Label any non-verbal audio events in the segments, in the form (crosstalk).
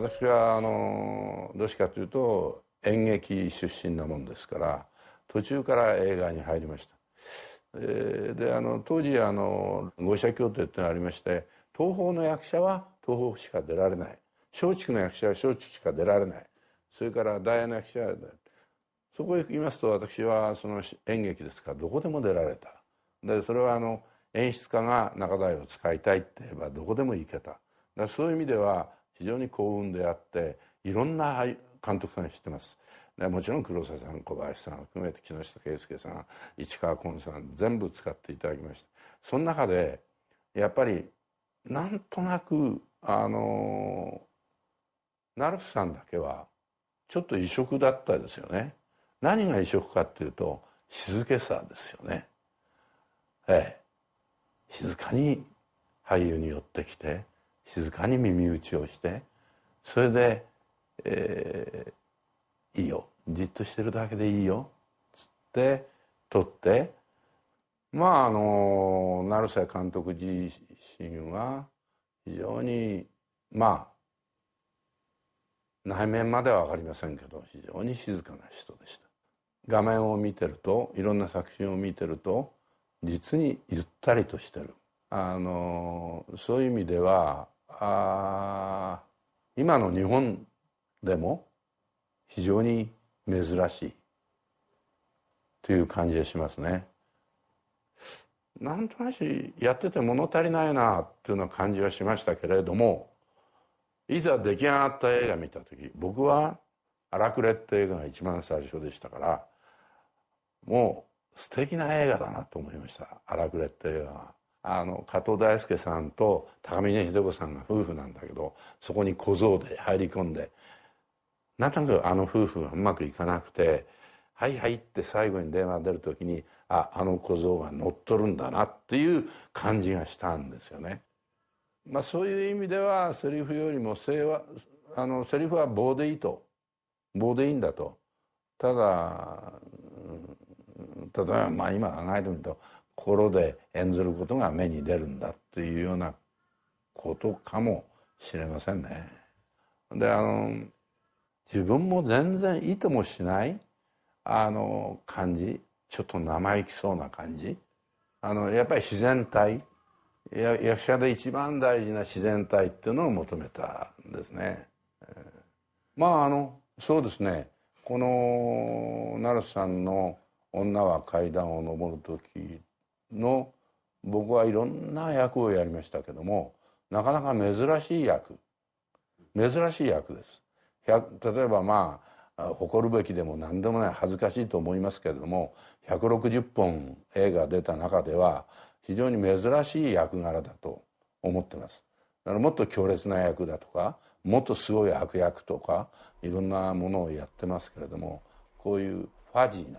私はあのどっちかというと演劇出身なもんですから途中から映画に入りました。えー、であの当時あの合社協定ってのがありまして東宝の役者は東宝しか出られない松竹の役者は松竹しか出られないそれから大の役者はそこへ行きますと私はその演劇ですからどこでも出られたでそれはあの演出家が中台を使いたいって言えばどこでも行けただそういう意味では非常に幸運であっていろんな監督さん知ってます。もちろん黒瀬さん小林さん含めて木下圭介さん市川崑さん全部使っていただきましたその中でやっぱりなんとなくあの成瀬さんだけはちょっと異色だったですよね何が異色かっていうと静けさですよねええ静かに俳優に寄ってきて静かに耳打ちをしてそれで、えー、いいよじっとしてるだけでいいよ」つって撮ってまああの成瀬監督自身は非常にまあ内面までは分かりませんけど非常に静かな人でした画面を見てるといろんな作品を見てると実にゆったりとしてるあのそういう意味ではあ今の日本でも非常に珍しいという感じがしますね。なんとなくやってて物足りないなというのは感じはしましたけれどもいざ出来上がった映画見た時僕は「荒くれ」って映画が一番最初でしたからもう素敵な映画だなと思いました「荒くれ」って映画は」あの加藤大輔さんと高峰秀子さんが夫婦なんだけどそこに小僧で入り込んでなんとなくあの夫婦がうまくいかなくて「はいはい」って最後に電話出る時に「ああの小僧が乗っ取るんだな」っていう感じがしたんですよね。まあ、そういう意味ではセリフよりも性はあのセリフは棒でいいと棒でいいんだとただ、うん、例えばまあ今考えてみると心で演ずることが目に出るんだっていうようなことかもしれませんね。であの自分も全然意図もしないあの感じちょっと生意気そうな感じあのやっぱり自然体や役者で一番大事な自然体っていうのを求めたんですね。えー、まああのそうですねこの成瀬さんの「女は階段を上る時」の僕はいろんな役をやりましたけどもなかなか珍しい役珍しい役です。例えばまあ誇るべきでも何でもない恥ずかしいと思いますけれども160本映画出た中では非常に珍しい役柄だと思ってます。だからもっと強烈な役だとかもっとすごい悪役とかいろんなものをやってますけれどもこういうファジーな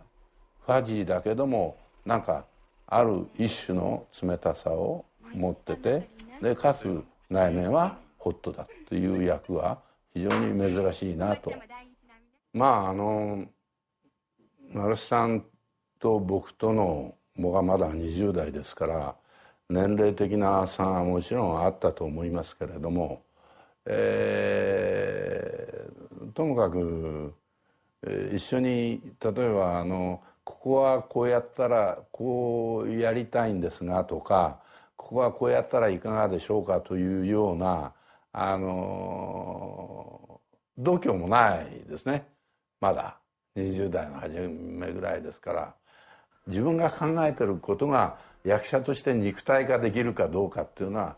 ファジーだけどもなんかある一種の冷たさを持っててでかつ内面はホットだという役は非常に珍しいなと。まああの成瀬さんと僕との僕がまだ20代ですから年齢的な差はもちろんあったと思いますけれども、えー、ともかく一緒に例えばあのここはこうやったらこうやりたいんですがとかここはこうやったらいかがでしょうかというようなあの度胸もないですねまだ20代の初めぐらいですから自分が考えてることが役者として肉体化できるかどうかっていうのは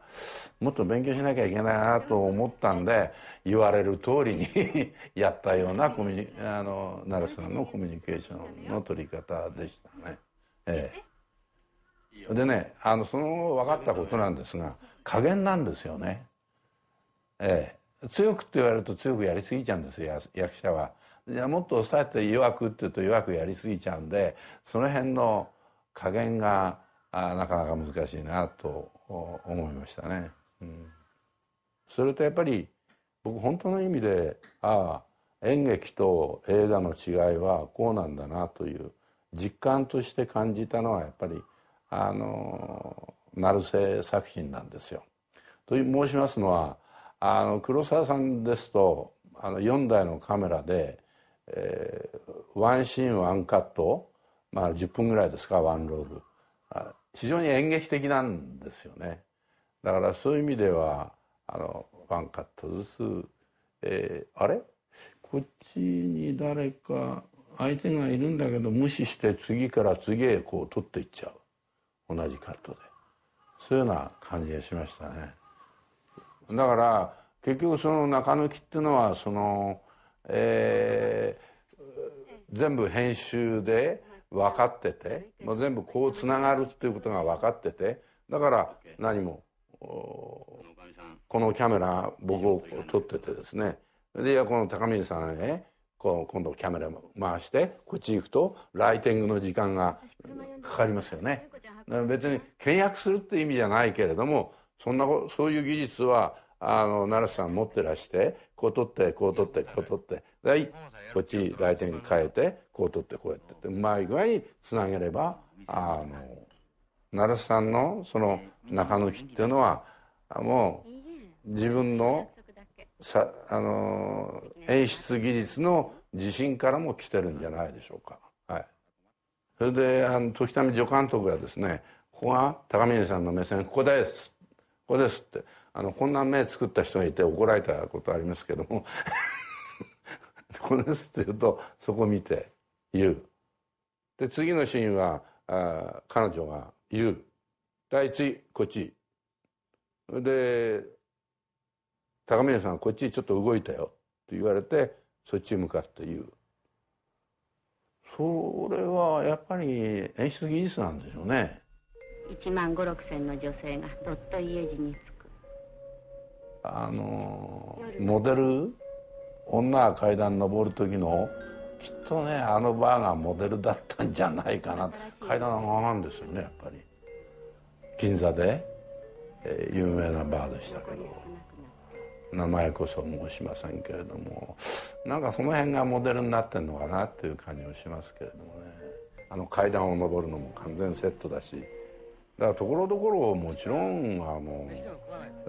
もっと勉強しなきゃいけないなと思ったんで言われる通りに (laughs) やったようなコミュあの奈良さんのコミュニケーションの取り方でしたね。ええ、でねあのその後分かったことなんですが加減なんですよね。ええ、強くって言われると強くやりすぎちゃうんですよ役者は。いやもっと抑えて弱くって言うと弱くやりすぎちゃうんでその辺の加減があなかなか難しいなと思いましたね。うん、それとやっぱり僕本当の意味でああ演劇と映画の違いはこうなんだなという実感として感じたのはやっぱりあの成瀬作品なんですよ。と申しますのはあの黒沢さんですとあの4台のカメラで、えー、ワンシーンワンカット、まあ、10分ぐらいですかワンロール非常に演劇的なんですよね。だからそういう意味ではあのワンカットずつ、えー、あれこっちに誰か相手がいるんだけど無視して次から次へこう取っていっちゃう同じカットでそういうような感じがしましたね。だから結局その中抜きっていうのはその、えー、全部編集で分かってて、まあ、全部こうつながるっていうことが分かっててだから何もこのキャメラ僕を撮っててですねでいやこの高見さんへこう今度キャメラ回してこっち行くとライティングの時間がかかりますよね。別に倹約するって意味じゃないけれどもそんなそういう技術はあの奈良さん持ってらしてこう取ってこう取ってこう取ってはいこっち来店変えてこう取ってこうやってうまい具合につなげればあの奈良さんのその中抜きっていうのはもう自分のさあの演出技術の自信からも来てるんじゃないでしょうか。はい、それであの時美助監督がですねここが高峰さんの目線ここですここですってあのこんな目作った人がいて怒られたことありますけども (laughs) このすって言うとそこ見て言う。で次のシーンはあ彼女が言う。第一こっち。で高宮さんこっちちょっと動いたよって言われてそっち向かって言う。それはやっぱり演出技術なんでしょうね。1万5 6千の女性がどっと家路にあのモデル女が階段登る時のきっとねあのバーがモデルだったんじゃないかな階段上がるんですよねやっぱり銀座で、えー、有名なバーでしたけど名前こそ申しませんけれどもなんかその辺がモデルになってんのかなっていう感じもしますけれどもねあの階段を上るのも完全セットだしだからところどころもちろんあの、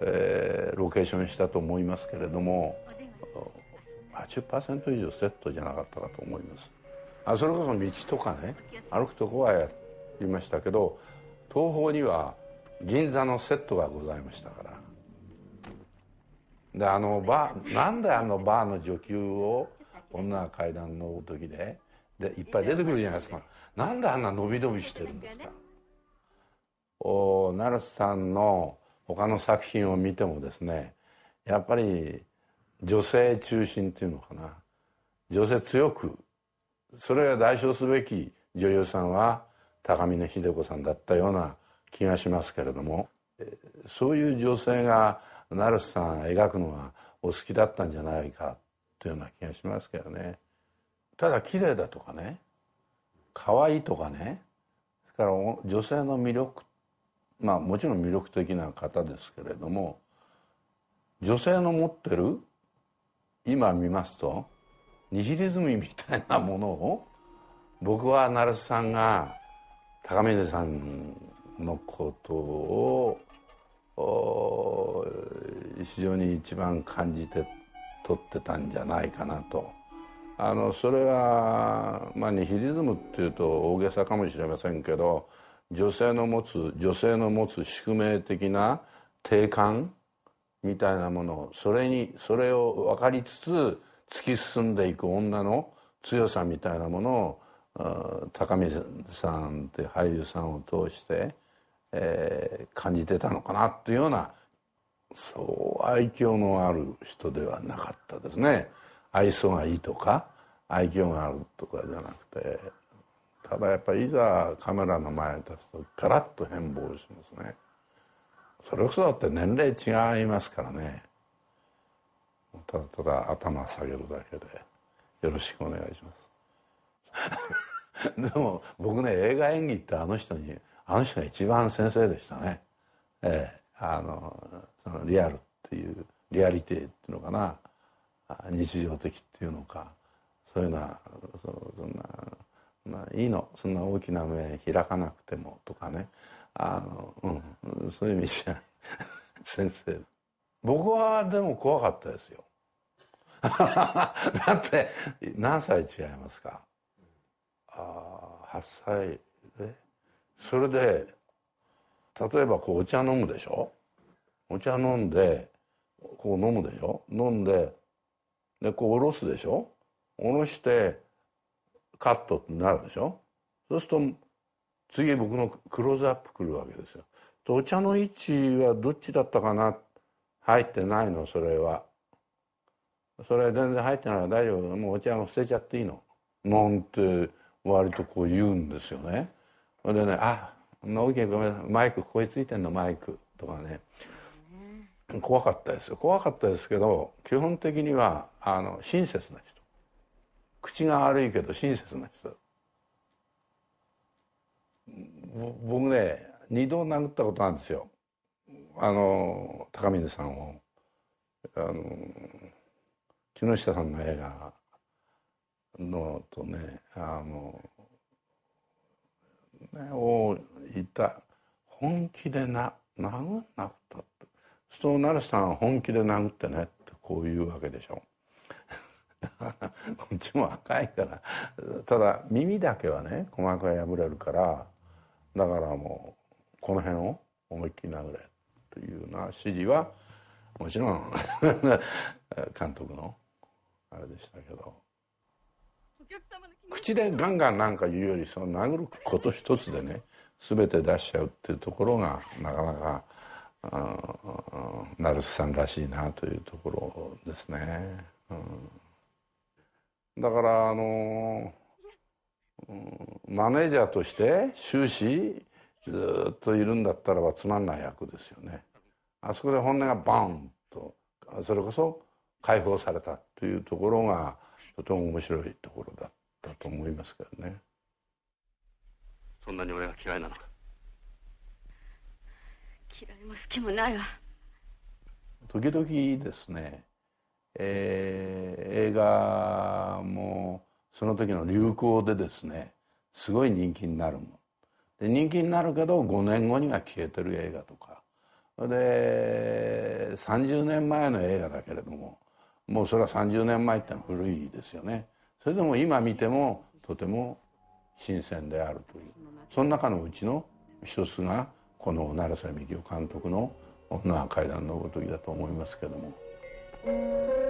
えー、ロケーションしたと思いますけれども80%以上セットじゃなかったかと思いますあそれこそ道とかね歩くとこはやりましたけど東宝には銀座のセットがございましたからであのバーなんであのバーの女給を女階段の時ででいっぱい出てくるじゃないですかなんであんな伸び伸びしてるんですか成瀬さんの他の作品を見てもですねやっぱり女性中心っていうのかな女性強くそれが代表すべき女優さんは高峰秀子さんだったような気がしますけれどもそういう女性が成瀬さん描くのがお好きだったんじゃないかというような気がしますけどねただ綺麗だとかね可愛いとかねそれから女性の魅力まあもちろん魅力的な方ですけれども女性の持ってる今見ますとニヒリズムみたいなものを僕は成瀬さんが高峰さんのことを非常に一番感じて取ってたんじゃないかなと。あのそれは、まあ、ニヒリズムっていうと大げさかもしれませんけど女性の持つ女性の持つ宿命的な定感みたいなものをそれにそれを分かりつつ突き進んでいく女の強さみたいなものを高見さんって俳優さんを通して、えー、感じてたのかなっていうようなそう愛嬌のある人ではなかったですね愛想がいいとか愛嬌があるとかじゃなくてただやっぱりいざカメラの前に立つとガラッと変貌しますねそれこそだって年齢違いますからねただただ頭下げるだけでよろしくお願いします (laughs) でも僕ね映画演技ってあの人にあの人が一番先生でしたねええあのそのリアルっていうリアリティっていうのかな日常的っていうのかそういうのはそそんなまあ、いいのそんな大きな目開かなくてもとかねあの、うん、そういう意味じゃない (laughs) 先生僕はでも怖かったですよ (laughs) だって何歳違いますかあ8歳えそれで例えばこうお茶飲むでしょお茶飲んでこう飲むでしょ飲んででこう下ろすでしょ下ろしてカットってなるでしょそうすると次僕のクローズアップくるわけですよ。とお茶の位置はどっちだったかな入ってないのそれは。それ全然入ってないら大丈夫もうお茶を捨てちゃっていいの。なんて割とこう言うんですよね。でね「あ直樹ごめんなさいマイクここについてんのマイク」とかね怖かったですよ怖かったですけど基本的にはあの親切な人。口が悪いけど親切な人僕ね二度殴ったことなんですよあの高峰さんをあの木下さんの映画のとねあのねを言った本気でな殴んなくったってそうなるさん本気で殴ってねってこう言うわけでしょ。こ (laughs) っちも赤いからただ耳だけはね鼓膜が破れるからだからもうこの辺を思いっきり殴れというような指示はもちろん (laughs) 監督のあれでしたけど口でガンガンなんか言うよりその殴ること一つでね全て出しちゃうっていうところがなかなか成瀬さんらしいなというところですね。うんだからあのマネージャーとして終始ずっといるんだったらばつまんない役ですよね。あそこで本音がバンとそれこそ解放されたというところがとても面白いところだったと思いますけどね。そんなに俺が嫌いなのか嫌いも好きもないわ。時々ですねえー、映画もその時の流行でですねすごい人気になるもんで人気になるけど5年後には消えてる映画とかで30年前の映画だけれどももうそれは30年前ってのは古いですよねそれでも今見てもとても新鮮であるというその中のうちの一つがこの成瀬幹雄監督の「女は階段のごとき」だと思いますけども。